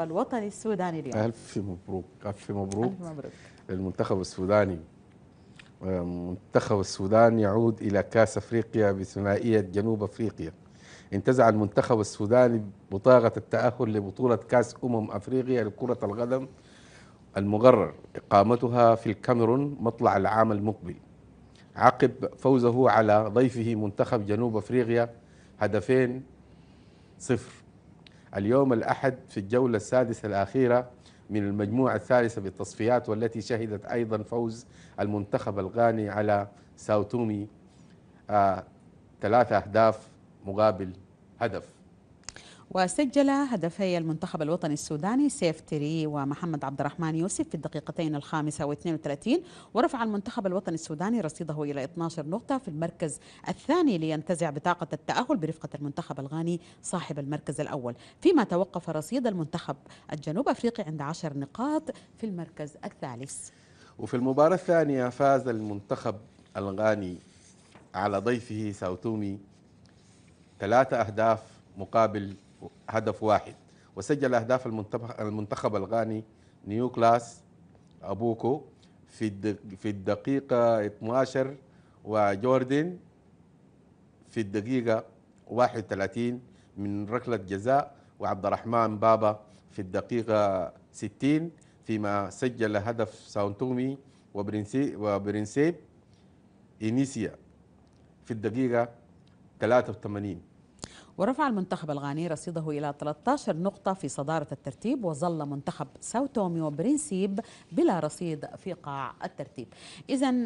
الوطني السوداني اليوم ألف مبروك ألف مبروك, ألف مبروك. المنتخب السوداني منتخب السودان يعود إلى كأس أفريقيا بثنائية جنوب أفريقيا انتزع المنتخب السوداني بطاقة التأهل لبطولة كأس أمم أفريقيا لكرة القدم المقرر إقامتها في الكاميرون مطلع العام المقبل عقب فوزه على ضيفه منتخب جنوب أفريقيا هدفين صفر اليوم الأحد في الجولة السادسة الأخيرة من المجموعة الثالثة بالتصفيات والتي شهدت أيضا فوز المنتخب الغاني على ساوتومي آه، ثلاثة أهداف مقابل هدف وسجل هدفي المنتخب الوطني السوداني سيف تري ومحمد عبد الرحمن يوسف في الدقيقتين الخامسة و32 ورفع المنتخب الوطني السوداني رصيده إلى 12 نقطة في المركز الثاني لينتزع بطاقة التأهل برفقة المنتخب الغاني صاحب المركز الأول فيما توقف رصيد المنتخب الجنوب أفريقي عند 10 نقاط في المركز الثالث وفي المباراة الثانية فاز المنتخب الغاني على ضيفه ساوتومي ثلاثة أهداف مقابل هدف واحد وسجل أهداف المنتخب الغاني نيو كلاس أبوكو في في الدقيقة 12 وجوردن في الدقيقة 31 من ركلة جزاء وعبد الرحمن بابا في الدقيقة 60 فيما سجل هدف ساونتومي وبرنسي وبرنسيب إنيسيا في الدقيقة 83 ورفع المنتخب الغاني رصيده إلى 13 نقطة في صدارة الترتيب وظل منتخب ساوتوميو برينسيب بلا رصيد في قاع الترتيب إذا